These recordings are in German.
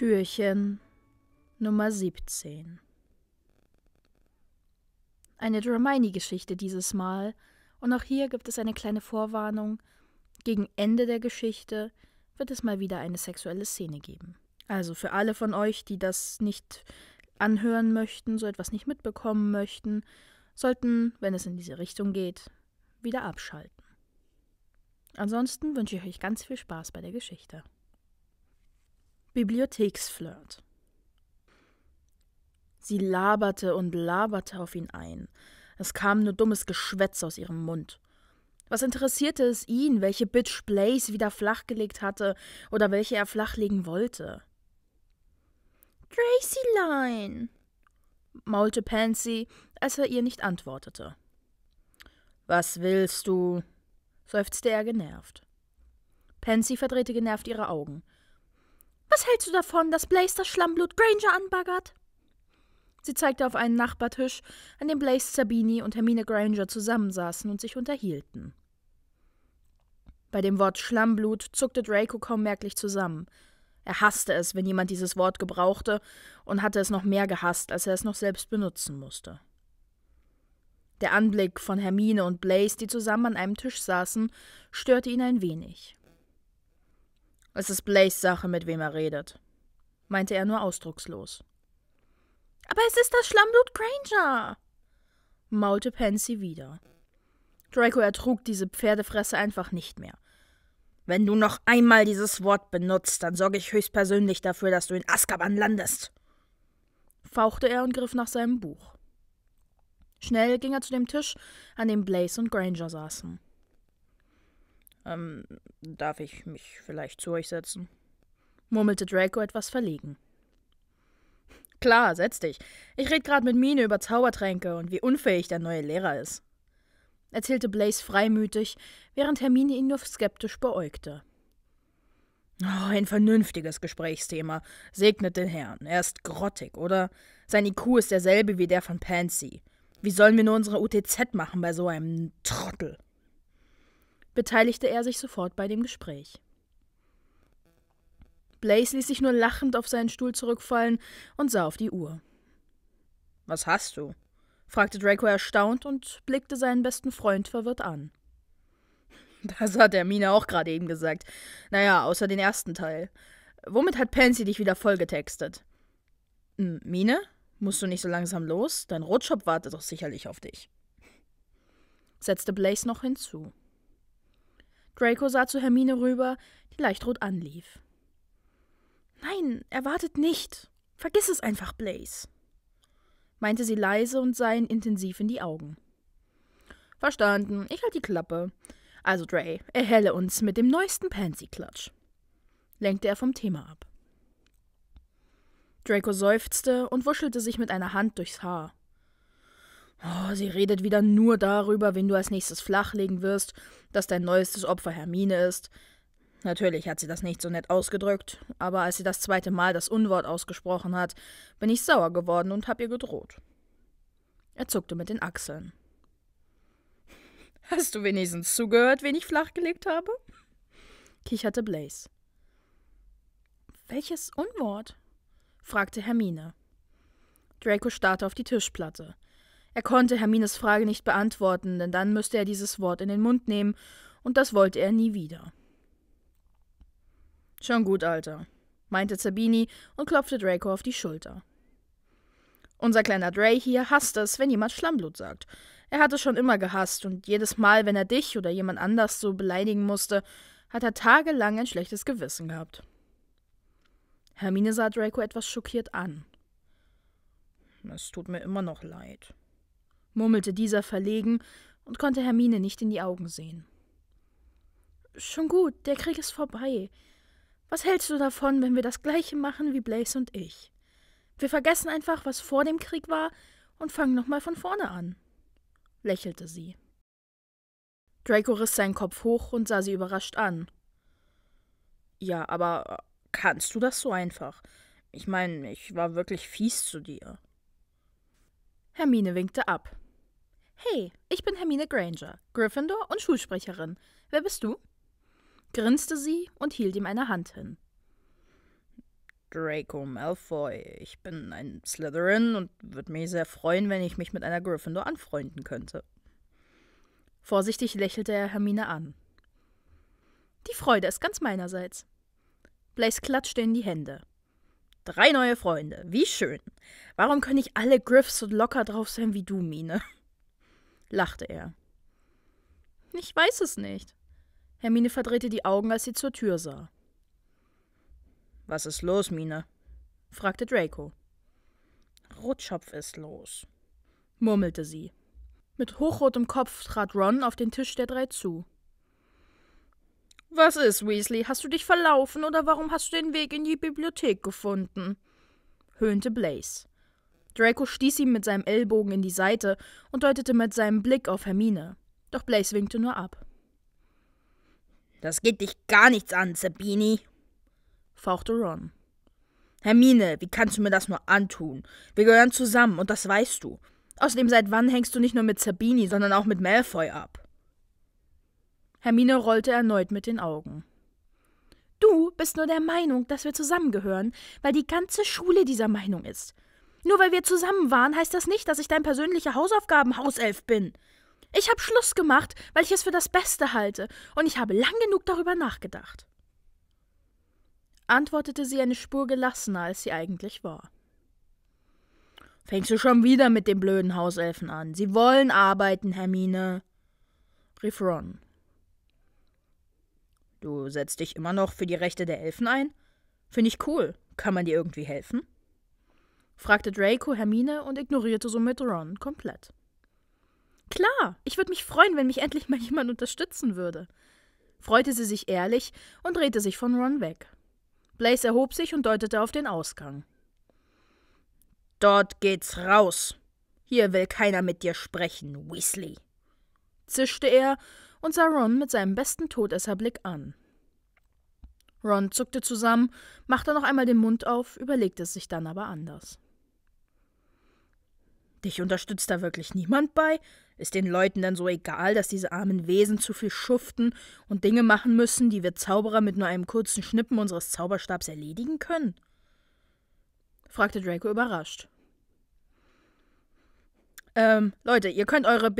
Türchen Nummer 17. Eine Dramini-Geschichte dieses Mal, und auch hier gibt es eine kleine Vorwarnung. Gegen Ende der Geschichte wird es mal wieder eine sexuelle Szene geben. Also für alle von euch, die das nicht anhören möchten, so etwas nicht mitbekommen möchten, sollten, wenn es in diese Richtung geht, wieder abschalten. Ansonsten wünsche ich euch ganz viel Spaß bei der Geschichte. Bibliotheksflirt. Sie laberte und laberte auf ihn ein. Es kam nur dummes Geschwätz aus ihrem Mund. Was interessierte es ihn, welche Bitch Blaze wieder flachgelegt hatte oder welche er flachlegen wollte? Tracy Line, maulte Pansy, als er ihr nicht antwortete. Was willst du? seufzte er genervt. Pansy verdrehte genervt ihre Augen. Was hältst du davon, dass Blaze das Schlammblut Granger anbaggert? Sie zeigte auf einen Nachbartisch, an dem Blaze Sabini und Hermine Granger zusammensaßen und sich unterhielten. Bei dem Wort Schlammblut zuckte Draco kaum merklich zusammen. Er hasste es, wenn jemand dieses Wort gebrauchte, und hatte es noch mehr gehasst, als er es noch selbst benutzen musste. Der Anblick von Hermine und Blaze, die zusammen an einem Tisch saßen, störte ihn ein wenig. Es ist Blaze Sache, mit wem er redet, meinte er nur ausdruckslos. Aber es ist das Schlammblut Granger, maulte Pansy wieder. Draco ertrug diese Pferdefresse einfach nicht mehr. Wenn du noch einmal dieses Wort benutzt, dann sorge ich höchstpersönlich dafür, dass du in Azkaban landest, fauchte er und griff nach seinem Buch. Schnell ging er zu dem Tisch, an dem Blaze und Granger saßen. Ähm, darf ich mich vielleicht zu euch setzen? murmelte Draco etwas verlegen. Klar, setz dich. Ich red gerade mit Mine über Zaubertränke und wie unfähig der neue Lehrer ist, erzählte Blaze freimütig, während Hermine ihn nur skeptisch beäugte. Oh, ein vernünftiges Gesprächsthema. Segnet den Herrn. Er ist grottig, oder? Sein IQ ist derselbe wie der von Pansy. Wie sollen wir nur unsere UTZ machen bei so einem Trottel? beteiligte er sich sofort bei dem Gespräch. Blaze ließ sich nur lachend auf seinen Stuhl zurückfallen und sah auf die Uhr. Was hast du? fragte Draco erstaunt und blickte seinen besten Freund verwirrt an. Das hat der Mina auch gerade eben gesagt. Naja, außer den ersten Teil. Womit hat Pansy dich wieder vollgetextet? Hm, Mine? Musst du nicht so langsam los? Dein Rotschop wartet doch sicherlich auf dich. setzte Blaze noch hinzu. Draco sah zu Hermine rüber, die leicht rot anlief. Nein, erwartet nicht. Vergiss es einfach, Blaze, meinte sie leise und sah ihn intensiv in die Augen. Verstanden, ich halt die Klappe. Also, Dre, erhelle uns mit dem neuesten Pansy-Klatsch, lenkte er vom Thema ab. Draco seufzte und wuschelte sich mit einer Hand durchs Haar. Oh, sie redet wieder nur darüber, wen du als nächstes flachlegen wirst, dass dein neuestes Opfer Hermine ist. Natürlich hat sie das nicht so nett ausgedrückt, aber als sie das zweite Mal das Unwort ausgesprochen hat, bin ich sauer geworden und hab ihr gedroht. Er zuckte mit den Achseln. Hast du wenigstens zugehört, wen ich flachgelegt habe? kicherte Blaze. Welches Unwort? fragte Hermine. Draco starrte auf die Tischplatte. Er konnte Hermines Frage nicht beantworten, denn dann müsste er dieses Wort in den Mund nehmen, und das wollte er nie wieder. Schon gut, Alter, meinte Zabini und klopfte Draco auf die Schulter. Unser kleiner Dre hier hasst es, wenn jemand Schlammblut sagt. Er hat es schon immer gehasst, und jedes Mal, wenn er dich oder jemand anders so beleidigen musste, hat er tagelang ein schlechtes Gewissen gehabt. Hermine sah Draco etwas schockiert an. Es tut mir immer noch leid murmelte dieser verlegen und konnte Hermine nicht in die Augen sehen. Schon gut, der Krieg ist vorbei. Was hältst du davon, wenn wir das gleiche machen wie Blaze und ich? Wir vergessen einfach, was vor dem Krieg war und fangen nochmal von vorne an, lächelte sie. Draco riss seinen Kopf hoch und sah sie überrascht an. Ja, aber kannst du das so einfach? Ich meine, ich war wirklich fies zu dir. Hermine winkte ab. Hey, ich bin Hermine Granger, Gryffindor und Schulsprecherin. Wer bist du? grinste sie und hielt ihm eine Hand hin. Draco Malfoy, ich bin ein Slytherin und würde mich sehr freuen, wenn ich mich mit einer Gryffindor anfreunden könnte. Vorsichtig lächelte er Hermine an. Die Freude ist ganz meinerseits. Blaze klatschte in die Hände. Drei neue Freunde, wie schön. Warum können nicht alle Griffs so locker drauf sein wie du, Mine? lachte er. Ich weiß es nicht. Hermine verdrehte die Augen, als sie zur Tür sah. Was ist los, Mine? fragte Draco. Rutschopf ist los, murmelte sie. Mit hochrotem Kopf trat Ron auf den Tisch der drei zu. Was ist, Weasley? Hast du dich verlaufen oder warum hast du den Weg in die Bibliothek gefunden? höhnte Blaze. Draco stieß ihm mit seinem Ellbogen in die Seite und deutete mit seinem Blick auf Hermine. Doch Blaze winkte nur ab. Das geht dich gar nichts an, Sabini, fauchte Ron. Hermine, wie kannst du mir das nur antun? Wir gehören zusammen und das weißt du. Außerdem, seit wann hängst du nicht nur mit Sabini, sondern auch mit Malfoy ab? Hermine rollte erneut mit den Augen. Du bist nur der Meinung, dass wir zusammengehören, weil die ganze Schule dieser Meinung ist. Nur weil wir zusammen waren, heißt das nicht, dass ich dein persönlicher Hausaufgabenhauself bin. Ich habe Schluss gemacht, weil ich es für das Beste halte, und ich habe lang genug darüber nachgedacht. Antwortete sie eine Spur gelassener, als sie eigentlich war. Fängst du schon wieder mit den blöden Hauselfen an? Sie wollen arbeiten, Hermine, rief Ron. Du setzt dich immer noch für die Rechte der Elfen ein? Finde ich cool. Kann man dir irgendwie helfen? fragte Draco Hermine und ignorierte somit Ron komplett. Klar, ich würde mich freuen, wenn mich endlich mal jemand unterstützen würde. Freute sie sich ehrlich und drehte sich von Ron weg. Blaze erhob sich und deutete auf den Ausgang. Dort geht's raus. Hier will keiner mit dir sprechen, Weasley. zischte er und sah Ron mit seinem besten Todesserblick an. Ron zuckte zusammen, machte noch einmal den Mund auf, überlegte es sich dann aber anders. Dich unterstützt da wirklich niemand bei? Ist den Leuten dann so egal, dass diese armen Wesen zu viel schuften und Dinge machen müssen, die wir Zauberer mit nur einem kurzen Schnippen unseres Zauberstabs erledigen können? fragte Draco überrascht. Ähm, Leute, ihr könnt eure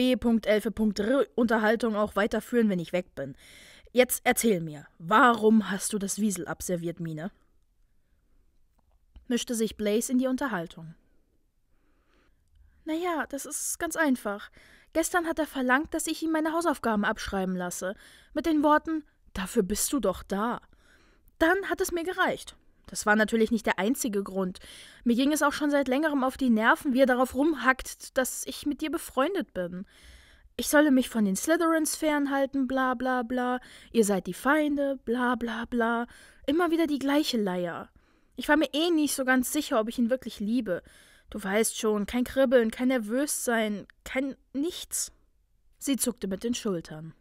unterhaltung auch weiterführen, wenn ich weg bin. Jetzt erzähl mir, warum hast du das Wiesel abserviert, Mine? mischte sich Blaze in die Unterhaltung. Naja, das ist ganz einfach. Gestern hat er verlangt, dass ich ihm meine Hausaufgaben abschreiben lasse. Mit den Worten, dafür bist du doch da. Dann hat es mir gereicht. Das war natürlich nicht der einzige Grund. Mir ging es auch schon seit längerem auf die Nerven, wie er darauf rumhackt, dass ich mit dir befreundet bin. Ich solle mich von den Slytherins fernhalten, bla bla bla. Ihr seid die Feinde, bla bla bla. Immer wieder die gleiche Leier. Ich war mir eh nicht so ganz sicher, ob ich ihn wirklich liebe. Du weißt schon, kein Kribbeln, kein Nervössein, kein nichts. Sie zuckte mit den Schultern.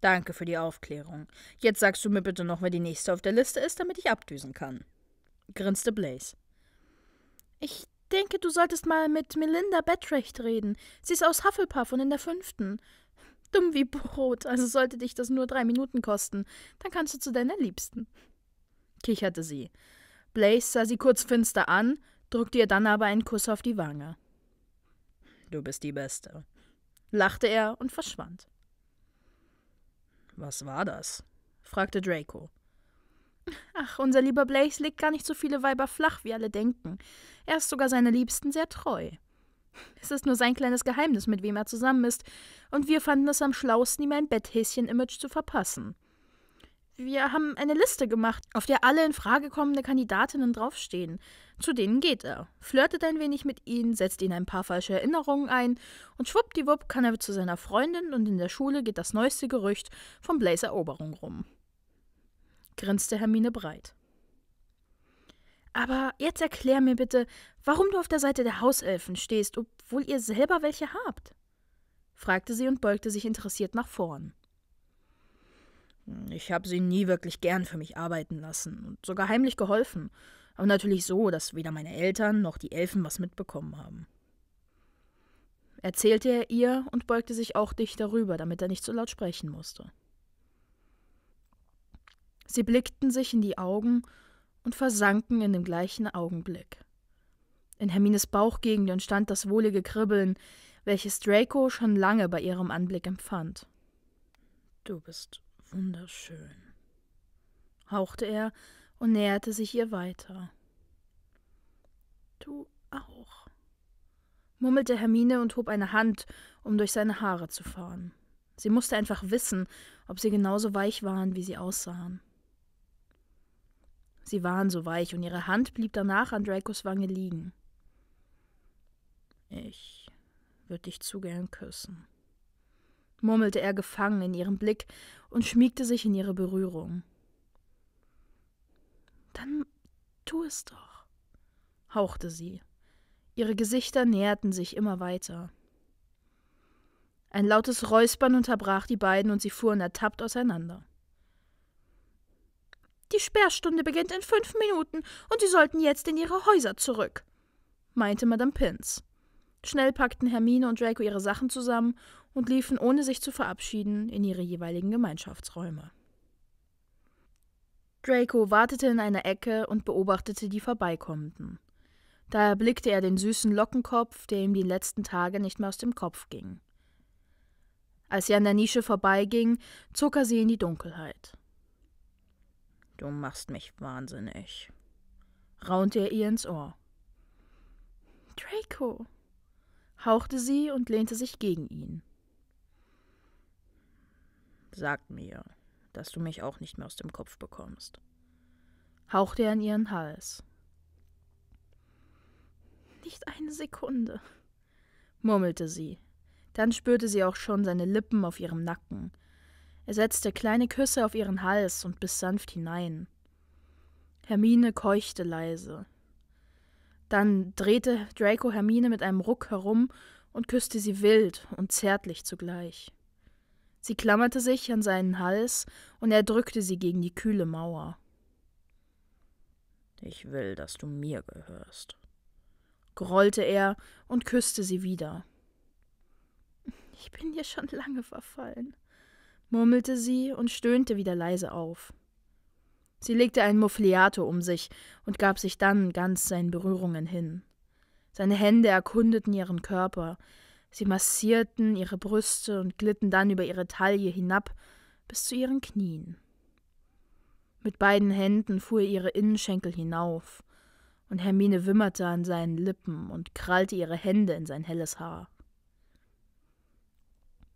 Danke für die Aufklärung. Jetzt sagst du mir bitte noch, wer die nächste auf der Liste ist, damit ich abdüsen kann. grinste Blaze. Ich denke, du solltest mal mit Melinda Bettrecht reden. Sie ist aus Hufflepuff und in der fünften. Dumm wie Brot, also sollte dich das nur drei Minuten kosten. Dann kannst du zu deiner Liebsten. Kicherte sie. Blaze sah sie kurz finster an, drückte ihr dann aber einen Kuss auf die Wange. Du bist die Beste, lachte er und verschwand. Was war das? fragte Draco. Ach, unser lieber Blaze legt gar nicht so viele Weiber flach, wie alle denken. Er ist sogar seiner Liebsten sehr treu. Es ist nur sein kleines Geheimnis, mit wem er zusammen ist, und wir fanden es am schlausten, ihm ein Betthäschen-Image zu verpassen. Wir haben eine Liste gemacht, auf der alle in Frage kommende Kandidatinnen draufstehen. Zu denen geht er, flirtet ein wenig mit ihnen, setzt ihnen ein paar falsche Erinnerungen ein und schwuppdiwupp kann er zu seiner Freundin und in der Schule geht das neueste Gerücht von Blaze Eroberung rum. Grinste Hermine breit. Aber jetzt erklär mir bitte, warum du auf der Seite der Hauselfen stehst, obwohl ihr selber welche habt? fragte sie und beugte sich interessiert nach vorn. Ich habe sie nie wirklich gern für mich arbeiten lassen und sogar heimlich geholfen, aber natürlich so, dass weder meine Eltern noch die Elfen was mitbekommen haben. Erzählte er ihr und beugte sich auch dicht darüber, damit er nicht so laut sprechen musste. Sie blickten sich in die Augen und versanken in dem gleichen Augenblick. In Hermines Bauchgegend entstand das wohlige Kribbeln, welches Draco schon lange bei ihrem Anblick empfand. Du bist Wunderschön, hauchte er und näherte sich ihr weiter. Du auch, murmelte Hermine und hob eine Hand, um durch seine Haare zu fahren. Sie musste einfach wissen, ob sie genauso weich waren, wie sie aussahen. Sie waren so weich und ihre Hand blieb danach an Dracos Wange liegen. Ich würde dich zu gern küssen, murmelte er gefangen in ihrem Blick und schmiegte sich in ihre Berührung. Dann tu es doch, hauchte sie. Ihre Gesichter näherten sich immer weiter. Ein lautes Räuspern unterbrach die beiden und sie fuhren ertappt auseinander. Die Sperrstunde beginnt in fünf Minuten und Sie sollten jetzt in Ihre Häuser zurück, meinte Madame Pins. Schnell packten Hermine und Draco ihre Sachen zusammen und liefen, ohne sich zu verabschieden, in ihre jeweiligen Gemeinschaftsräume. Draco wartete in einer Ecke und beobachtete die Vorbeikommenden. Da erblickte er den süßen Lockenkopf, der ihm die letzten Tage nicht mehr aus dem Kopf ging. Als sie an der Nische vorbeiging, zog er sie in die Dunkelheit. Du machst mich wahnsinnig, raunte er ihr ins Ohr. Draco, hauchte sie und lehnte sich gegen ihn. Sag mir, dass du mich auch nicht mehr aus dem Kopf bekommst. Hauchte er in ihren Hals. Nicht eine Sekunde, murmelte sie. Dann spürte sie auch schon seine Lippen auf ihrem Nacken. Er setzte kleine Küsse auf ihren Hals und biss sanft hinein. Hermine keuchte leise. Dann drehte Draco Hermine mit einem Ruck herum und küsste sie wild und zärtlich zugleich. Sie klammerte sich an seinen Hals und er drückte sie gegen die kühle Mauer. Ich will, dass du mir gehörst, grollte er und küsste sie wieder. Ich bin dir schon lange verfallen, murmelte sie und stöhnte wieder leise auf. Sie legte ein Muffliato um sich und gab sich dann ganz seinen Berührungen hin. Seine Hände erkundeten ihren Körper, Sie massierten ihre Brüste und glitten dann über ihre Taille hinab bis zu ihren Knien. Mit beiden Händen fuhr er ihre Innenschenkel hinauf, und Hermine wimmerte an seinen Lippen und krallte ihre Hände in sein helles Haar.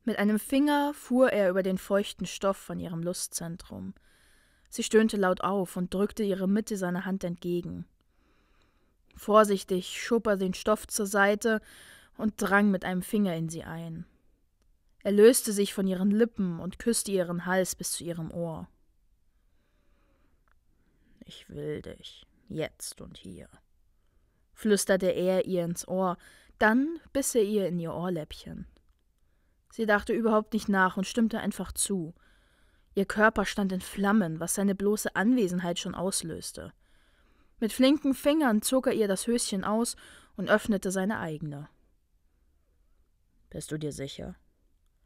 Mit einem Finger fuhr er über den feuchten Stoff von ihrem Lustzentrum. Sie stöhnte laut auf und drückte ihre Mitte seiner Hand entgegen. Vorsichtig schob er den Stoff zur Seite und drang mit einem Finger in sie ein. Er löste sich von ihren Lippen und küsste ihren Hals bis zu ihrem Ohr. Ich will dich, jetzt und hier, flüsterte er ihr ins Ohr, dann biss er ihr in ihr Ohrläppchen. Sie dachte überhaupt nicht nach und stimmte einfach zu. Ihr Körper stand in Flammen, was seine bloße Anwesenheit schon auslöste. Mit flinken Fingern zog er ihr das Höschen aus und öffnete seine eigene. Bist du dir sicher?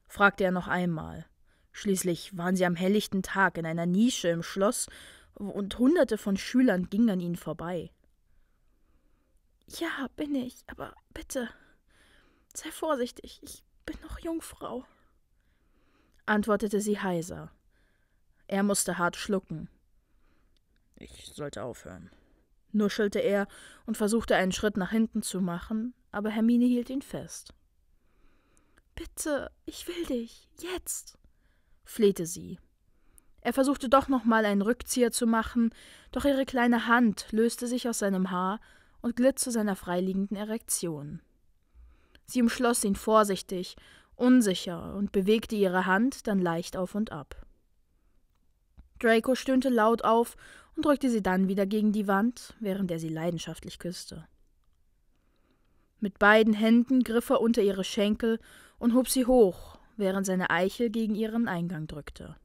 fragte er noch einmal. Schließlich waren sie am helllichten Tag in einer Nische im Schloss, und hunderte von Schülern gingen an ihnen vorbei. Ja, bin ich, aber bitte, sei vorsichtig, ich bin noch Jungfrau, antwortete sie heiser. Er musste hart schlucken. Ich sollte aufhören, nuschelte er und versuchte einen Schritt nach hinten zu machen, aber Hermine hielt ihn fest. Bitte, ich will dich, jetzt, flehte sie. Er versuchte doch nochmal einen Rückzieher zu machen, doch ihre kleine Hand löste sich aus seinem Haar und glitt zu seiner freiliegenden Erektion. Sie umschloss ihn vorsichtig, unsicher und bewegte ihre Hand dann leicht auf und ab. Draco stöhnte laut auf und drückte sie dann wieder gegen die Wand, während er sie leidenschaftlich küsste. Mit beiden Händen griff er unter ihre Schenkel und hob sie hoch, während seine Eichel gegen ihren Eingang drückte.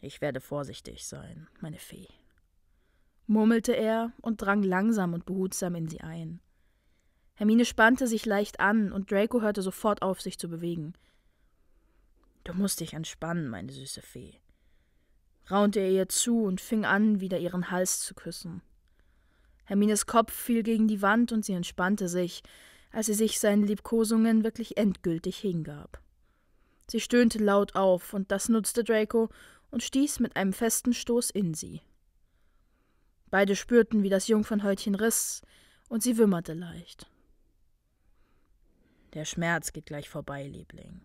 Ich werde vorsichtig sein, meine Fee, murmelte er und drang langsam und behutsam in sie ein. Hermine spannte sich leicht an, und Draco hörte sofort auf, sich zu bewegen. Du musst dich entspannen, meine süße Fee, raunte er ihr zu und fing an, wieder ihren Hals zu küssen. Hermines Kopf fiel gegen die Wand und sie entspannte sich, als sie sich seinen Liebkosungen wirklich endgültig hingab. Sie stöhnte laut auf, und das nutzte Draco und stieß mit einem festen Stoß in sie. Beide spürten, wie das Jungfernhäutchen riss, und sie wimmerte leicht. Der Schmerz geht gleich vorbei, Liebling,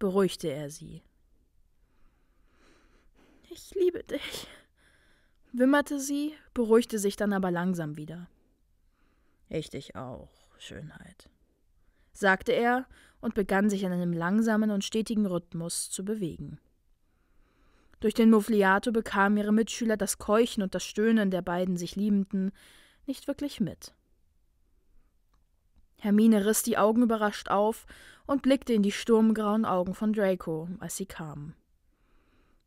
beruhigte er sie. Ich liebe dich, wimmerte sie, beruhigte sich dann aber langsam wieder. Ich dich auch. Schönheit, sagte er und begann sich in einem langsamen und stetigen Rhythmus zu bewegen. Durch den Muffliato bekamen ihre Mitschüler das Keuchen und das Stöhnen der beiden sich Liebenden nicht wirklich mit. Hermine riss die Augen überrascht auf und blickte in die sturmgrauen Augen von Draco, als sie kamen.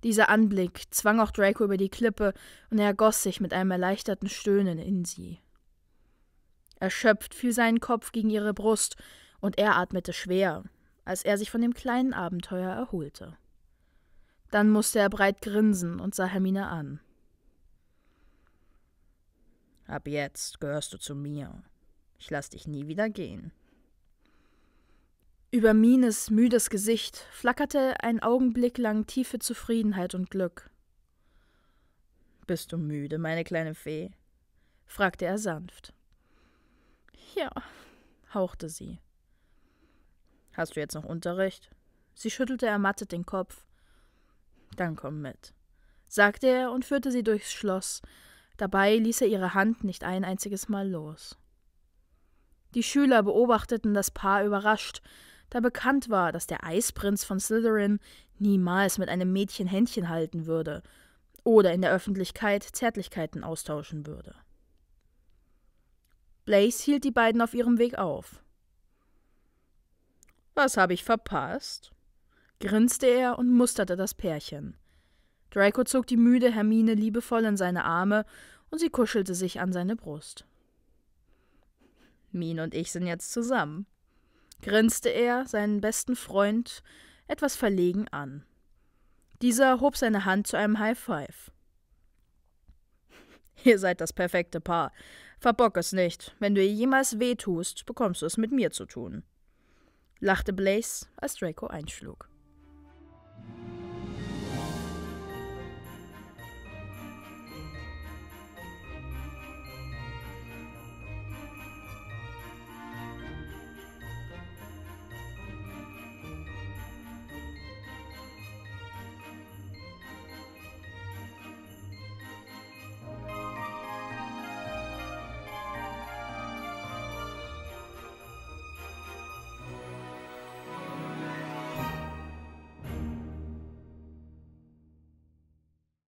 Dieser Anblick zwang auch Draco über die Klippe und er goss sich mit einem erleichterten Stöhnen in sie. Erschöpft fiel sein Kopf gegen ihre Brust, und er atmete schwer, als er sich von dem kleinen Abenteuer erholte. Dann musste er breit grinsen und sah Hermine an. Ab jetzt gehörst du zu mir. Ich lass dich nie wieder gehen. Über Mines müdes Gesicht flackerte einen Augenblick lang tiefe Zufriedenheit und Glück. Bist du müde, meine kleine Fee? fragte er sanft. Ja, hauchte sie. Hast du jetzt noch Unterricht? Sie schüttelte ermattet den Kopf. Dann komm mit, sagte er und führte sie durchs Schloss. Dabei ließ er ihre Hand nicht ein einziges Mal los. Die Schüler beobachteten das Paar überrascht, da bekannt war, dass der Eisprinz von Slytherin niemals mit einem Mädchen Händchen halten würde oder in der Öffentlichkeit Zärtlichkeiten austauschen würde. Blaze hielt die beiden auf ihrem Weg auf. Was habe ich verpasst? grinste er und musterte das Pärchen. Draco zog die müde Hermine liebevoll in seine Arme und sie kuschelte sich an seine Brust. Min und ich sind jetzt zusammen, grinste er seinen besten Freund etwas verlegen an. Dieser hob seine Hand zu einem High Five. Ihr seid das perfekte Paar, Verbock es nicht. Wenn du ihr jemals wehtust, bekommst du es mit mir zu tun. Lachte Blaze, als Draco einschlug.